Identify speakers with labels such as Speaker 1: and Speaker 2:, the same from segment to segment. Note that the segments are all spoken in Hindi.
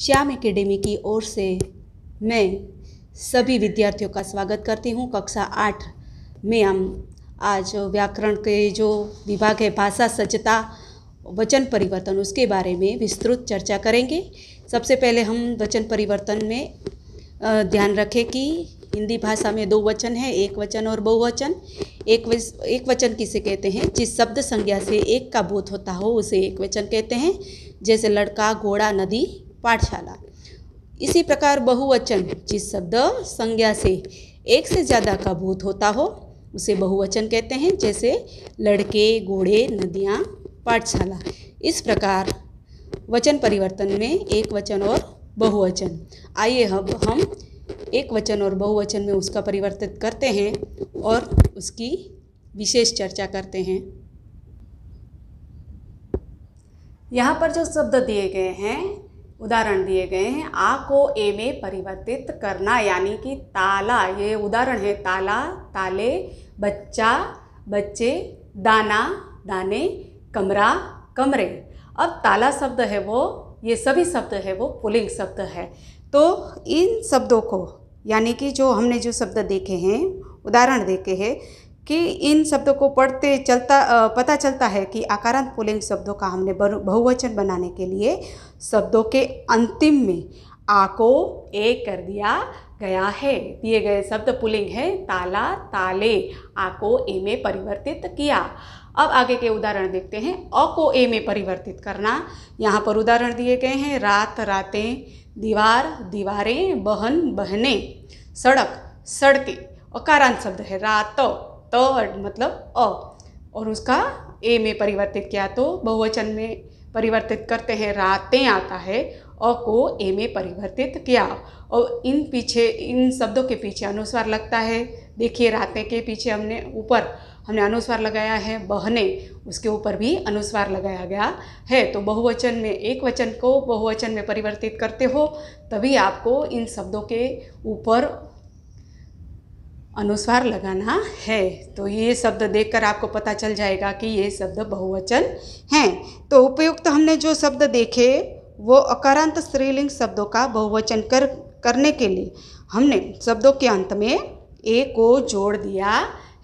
Speaker 1: श्याम एकेडमी की ओर से मैं सभी विद्यार्थियों का स्वागत करती हूँ कक्षा आठ में हम आज व्याकरण के जो विभाग है भाषा सज्जता वचन परिवर्तन उसके बारे में विस्तृत चर्चा करेंगे सबसे पहले हम वचन परिवर्तन में ध्यान रखें कि हिंदी भाषा में दो वचन है एक वचन और बहुवचन एक वच, एक वचन किसे कहते हैं जिस शब्द संज्ञा से एक का बोध होता हो उसे एक वचन कहते हैं जैसे लड़का घोड़ा नदी पाठशाला इसी प्रकार बहुवचन जिस शब्द संज्ञा से एक से ज़्यादा का भूत होता हो उसे बहुवचन कहते हैं जैसे लड़के घोड़े नदियाँ पाठशाला इस प्रकार वचन परिवर्तन में एक वचन और बहुवचन आइए अब हम एक वचन और बहुवचन में उसका परिवर्तित करते हैं और उसकी विशेष चर्चा करते हैं यहाँ पर जो शब्द दिए गए हैं उदाहरण दिए गए हैं आ को ए में परिवर्तित करना यानी कि ताला ये उदाहरण है ताला ताले बच्चा बच्चे दाना दाने कमरा कमरे अब ताला शब्द है वो ये सभी शब्द है वो पुलिंग शब्द है तो इन शब्दों को यानी कि जो हमने जो शब्द देखे हैं उदाहरण देखे हैं कि इन शब्दों को पढ़ते चलता पता चलता है कि आकारांत पुलिंग शब्दों का हमने बहुवचन बनाने के लिए शब्दों के अंतिम में आ को ए कर दिया गया है दिए गए शब्द पुलिंग है ताला ताले आ को ए में परिवर्तित किया अब आगे के उदाहरण देखते हैं अ को ए में परिवर्तित करना यहाँ पर उदाहरण दिए गए हैं रात रातें दीवार दीवारें बहन बहने सड़क सड़कें अकारांत शब्द है रात त मतलब अ और उसका ए में परिवर्तित किया तो बहुवचन में परिवर्तित करते हैं रातें आता है अ को ए में परिवर्तित किया और इन पीछे इन शब्दों के पीछे अनुस्वार लगता है देखिए रातें के पीछे हमने ऊपर हमने अनुस्वार लगाया है बहने उसके ऊपर भी अनुस्वार लगाया गया है तो बहुवचन में एक वचन को बहुवचन में परिवर्तित करते हो तभी आपको इन शब्दों के ऊपर अनुस्वार लगाना है तो ये शब्द देखकर आपको पता चल जाएगा कि ये शब्द बहुवचन हैं तो उपयुक्त तो हमने जो शब्द देखे वो अकारांत स्त्रीलिंग शब्दों का बहुवचन कर करने के लिए हमने शब्दों के अंत में ए को जोड़ दिया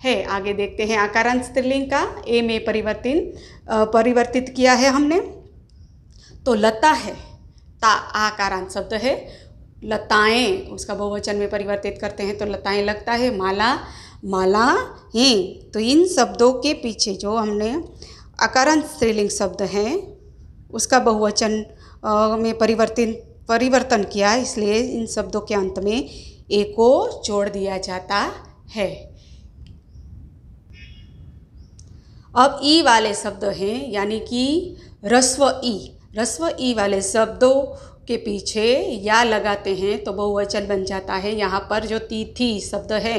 Speaker 1: है आगे देखते हैं आकारांत स्त्रीलिंग का ए में परिवर्तित परिवर्तित किया है हमने तो लता है ता आकारांत शब्द है लताएं उसका बहुवचन में परिवर्तित करते हैं तो लताएं लगता है माला माला ही तो इन शब्दों के पीछे जो हमने अकारण स्त्रीलिंग शब्द हैं उसका बहुवचन में परिवर्तित परिवर्तन किया इसलिए इन शब्दों के अंत में एक को जोड़ दिया जाता है अब ई वाले शब्द हैं यानी कि रस्व ई रस्व ई वाले शब्दों के पीछे या लगाते हैं तो बहुवचन बन जाता है यहाँ पर जो तिथि शब्द है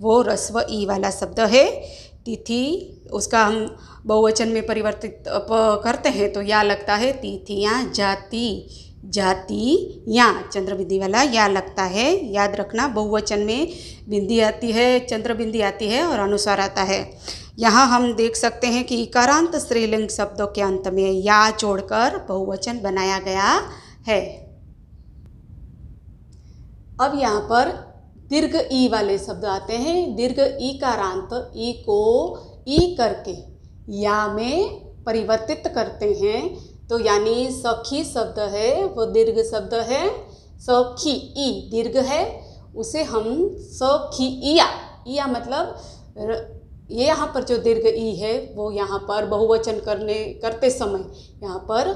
Speaker 1: वो रस्व ई वाला शब्द है तिथि उसका हम बहुवचन में परिवर्तित करते हैं तो या लगता है तिथियाँ जाति जाति या चंद्र बिंदी वाला या लगता है याद रखना बहुवचन में बिंदी आती है चंद्र बिंदी आती है और अनुसार आता है यहाँ हम देख सकते हैं कि इकारांत स्त्रीलिंग शब्दों के अंत में या जोड़कर बहुवचन बनाया गया है अब यहाँ पर दीर्घ ई वाले शब्द आते हैं दीर्घ ई कारांत ई को ई करके या में परिवर्तित करते हैं तो यानी सखी शब्द है वो दीर्घ शब्द है सखी ई दीर्घ है उसे हम सखी ईया ईया मतलब ये यहाँ पर जो दीर्घ ई है वो यहाँ पर बहुवचन करने करते समय यहाँ पर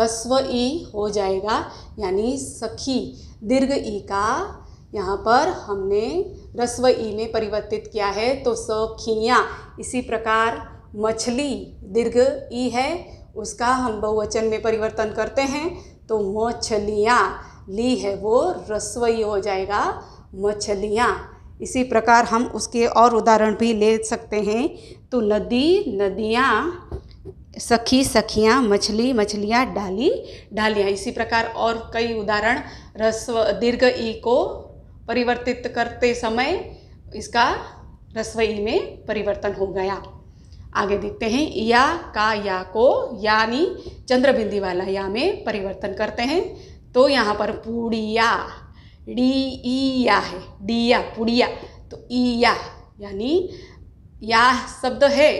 Speaker 1: रस्व ई हो जाएगा यानी सखी दीर्घ ई का यहाँ पर हमने रस्व ई में परिवर्तित किया है तो सखियाँ इसी प्रकार मछली दीर्घ ई है उसका हम बहुवचन में परिवर्तन करते हैं तो मछलियाँ ली है वो रस्वई हो जाएगा मछलियाँ इसी प्रकार हम उसके और उदाहरण भी ले सकते हैं तो नदी नदियाँ सखी सखियाँ मछली मछलियाँ डाली डालियाँ इसी प्रकार और कई उदाहरण रस्व दीर्घ ई को परिवर्तित करते समय इसका रस्व ई में परिवर्तन हो गया आगे देखते हैं या का या को यानी चंद्रबिंदी वाला या में परिवर्तन करते हैं तो यहाँ पर पूड़िया डी या है डिया पुड़िया तो ई या यानी या शब्द है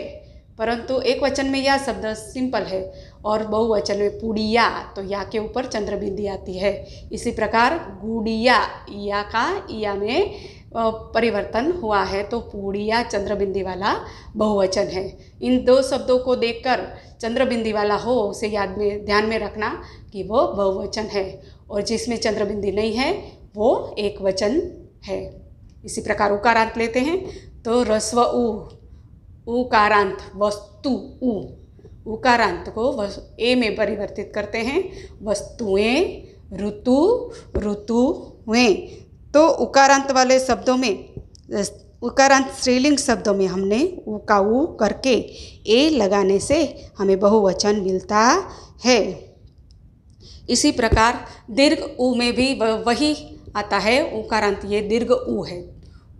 Speaker 1: परंतु एक वचन में यह शब्द सिंपल है और बहुवचन में पुड़िया तो या के ऊपर चंद्रबिंदी आती है इसी प्रकार गुड़िया या का या में परिवर्तन हुआ है तो पुड़िया चंद्रबिंदी वाला बहुवचन है इन दो शब्दों को देखकर चंद्रबिंदी वाला हो उसे याद में ध्यान में रखना कि वो बहुवचन है और जिसमें चंद्रबिंदी नहीं है वो एक वचन है इसी प्रकार उकारांत लेते हैं तो रस्व उ उकारांत वस्तु उ उकारांत को वस, ए में परिवर्तित करते हैं वस्तुएं ऋतु हुए तो उकारांत वाले शब्दों में उकारांत स्त्रीलिंग शब्दों में हमने उकाऊ करके ए लगाने से हमें बहुवचन मिलता है इसी प्रकार दीर्घ उ में भी वही आता है उकारांत ये दीर्घ ऊ है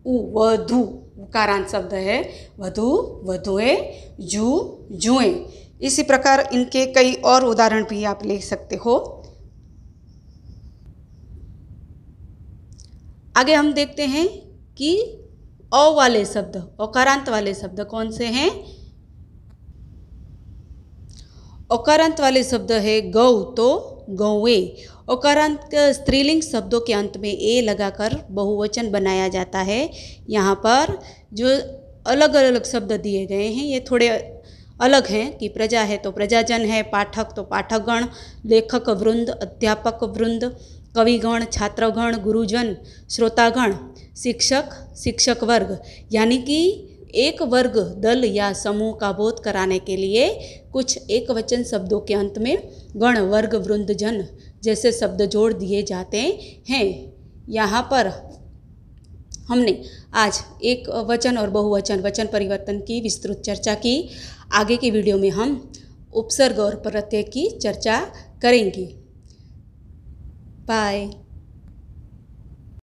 Speaker 1: ऊ वधु उकारांत शब्द है वधु वधुए जू जुए इसी प्रकार इनके कई और उदाहरण भी आप ले सकते हो आगे हम देखते हैं कि अ वाले शब्द औकारांत वाले शब्द कौन से हैं औकारांत वाले शब्द है गौ तो गौवें और स्त्रीलिंग शब्दों के अंत में ए लगाकर बहुवचन बनाया जाता है यहाँ पर जो अलग अलग शब्द दिए गए हैं ये थोड़े अलग हैं कि प्रजा है तो प्रजाजन है पाठक तो पाठकगण लेखक वृंद अध्यापक वृंद कविगण छात्रगण गुरुजन श्रोतागण शिक्षक शिक्षक वर्ग यानी कि एक वर्ग दल या समूह का बोध कराने के लिए कुछ एक वचन शब्दों के अंत में गण वर्ग वृंदजन जैसे शब्द जोड़ दिए जाते हैं यहाँ पर हमने आज एक वचन और बहुवचन वचन परिवर्तन की विस्तृत चर्चा की आगे की वीडियो में हम उपसर्ग और प्रत्यय की चर्चा करेंगे बाय